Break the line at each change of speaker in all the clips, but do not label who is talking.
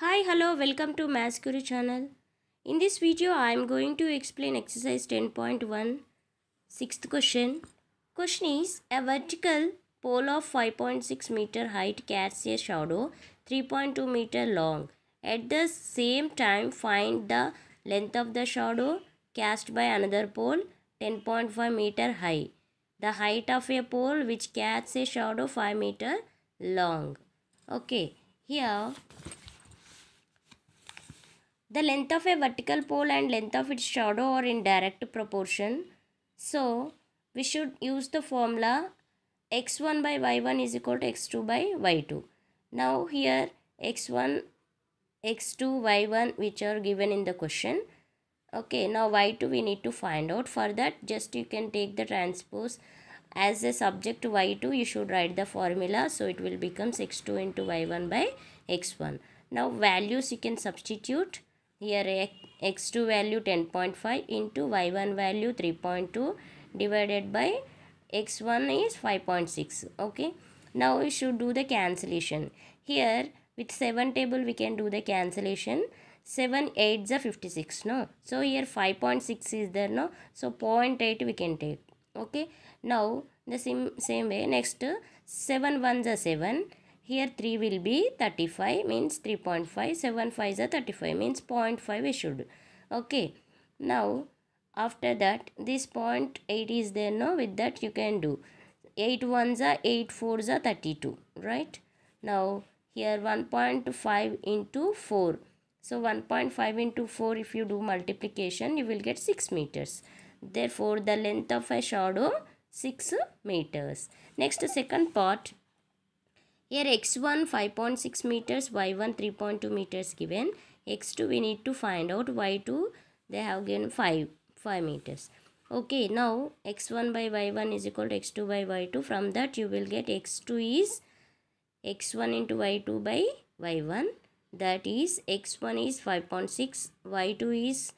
Hi, hello, welcome to Maths Guru channel. In this video, I am going to explain exercise 10.1, sixth question. Question is, a vertical pole of 5.6 meter height casts a shadow 3.2 meter long. At the same time, find the length of the shadow cast by another pole 10.5 meter high. The height of a pole which casts a shadow 5 meter long. Okay, here the length of a vertical pole and length of its shadow are in direct proportion. So, we should use the formula x1 by y1 is equal to x2 by y2. Now, here x1, x2, y1 which are given in the question. Okay, now y2 we need to find out. For that, just you can take the transpose as a subject y2 you should write the formula so it will becomes x2 into y1 by x1 now values you can substitute here x2 value 10.5 into y1 value 3.2 divided by x1 is 5.6. Okay. Now we should do the cancellation. Here with 7 table we can do the cancellation. 7 8 is 56 no. So here 5.6 is there no. So 0.8 we can take. Okay. Now the same, same way next 7 1 is 7 here 3 will be 35 means 3.5, 7 5 is 35 means 0.5 should Okay. Now after that this point eight is there now with that you can do 8 ones are 8 fours are 32 right. Now here 1.5 into 4. So 1.5 into 4 if you do multiplication you will get 6 meters. Therefore the length of a shadow 6 meters. Next second part here x1 5.6 meters, y1 3.2 meters given. x2 we need to find out, y2 they have given 5, 5 meters. Okay, now x1 by y1 is equal to x2 by y2. From that you will get x2 is x1 into y2 by y1. That is x1 is 5.6, y2 is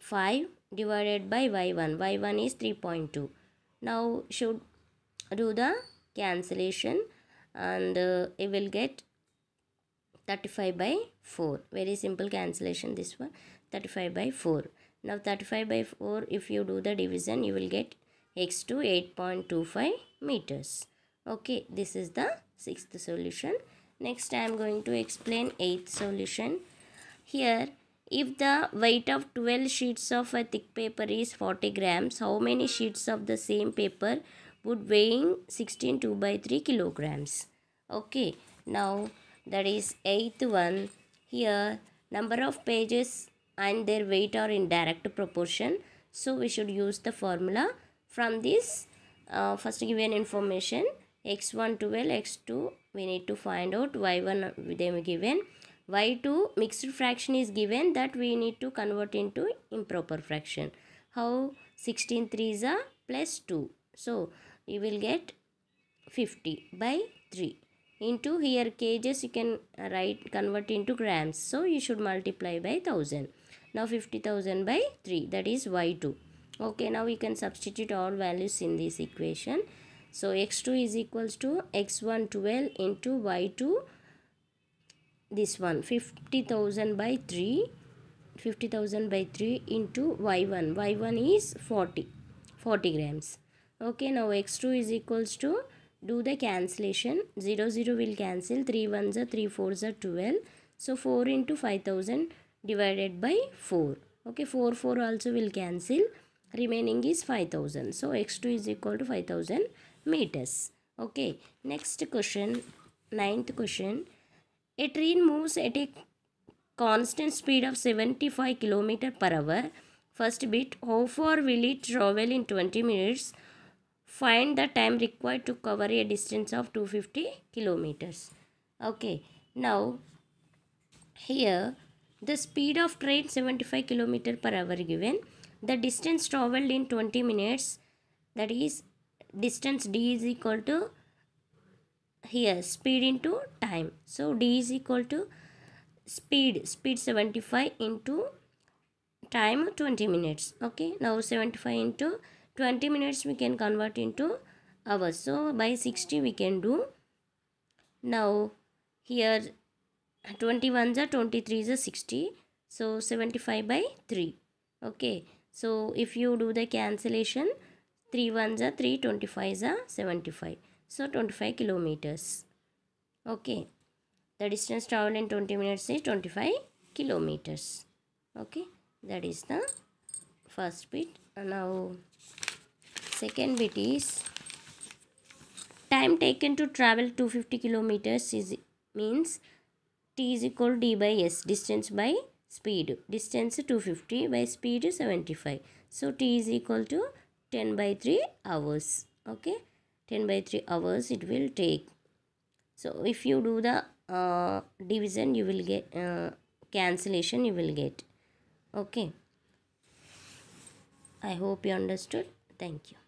5 divided by y1. y1 is 3.2. Now should do the cancellation and uh, you will get 35 by 4 very simple cancellation this one 35 by 4 now 35 by 4 if you do the division you will get x to 8.25 meters okay this is the sixth solution next i am going to explain eighth solution here if the weight of 12 sheets of a thick paper is 40 grams how many sheets of the same paper would weighing 16 2 by 3 kilograms. Okay, now that is eighth one. Here number of pages and their weight are in direct proportion. So we should use the formula from this uh, first given information x1 12 x2 we need to find out y1 they given y2 mixed fraction is given that we need to convert into improper fraction how 16 3 is a plus 2 so you will get 50 by 3 into here cages you can uh, write convert into grams so you should multiply by 1000 now 50000 by 3 that is y2 okay now we can substitute all values in this equation so x2 is equals to x1 12 into y2 this one 50000 by 3 50000 by 3 into y1 y1 is 40 40 grams okay now x2 is equals to do the cancellation 0 0 will cancel 3 1s are 3 4s are 12 so 4 into 5000 divided by 4 okay 4 4 also will cancel remaining is 5000 so x2 is equal to 5000 meters okay next question ninth question a train moves at a constant speed of 75 km per hour first bit how far will it travel in 20 minutes find the time required to cover a distance of 250 kilometers okay now here the speed of train 75 kilometer per hour given the distance traveled in 20 minutes that is distance d is equal to here speed into time so d is equal to speed speed 75 into time 20 minutes okay now 75 into 20 minutes we can convert into hours so by 60 we can do now here 21 is 23 is 60 so 75 by 3 okay so if you do the cancellation 3 ones are 3 25 is 75 so 25 kilometers okay the distance traveled in 20 minutes is 25 kilometers okay that is the first bit and now second bit is time taken to travel 250 kilometers is means t is equal to d by s distance by speed distance 250 by speed 75 so t is equal to 10 by 3 hours okay 10 by 3 hours it will take so if you do the uh, division you will get uh, cancellation you will get okay i hope you understood thank you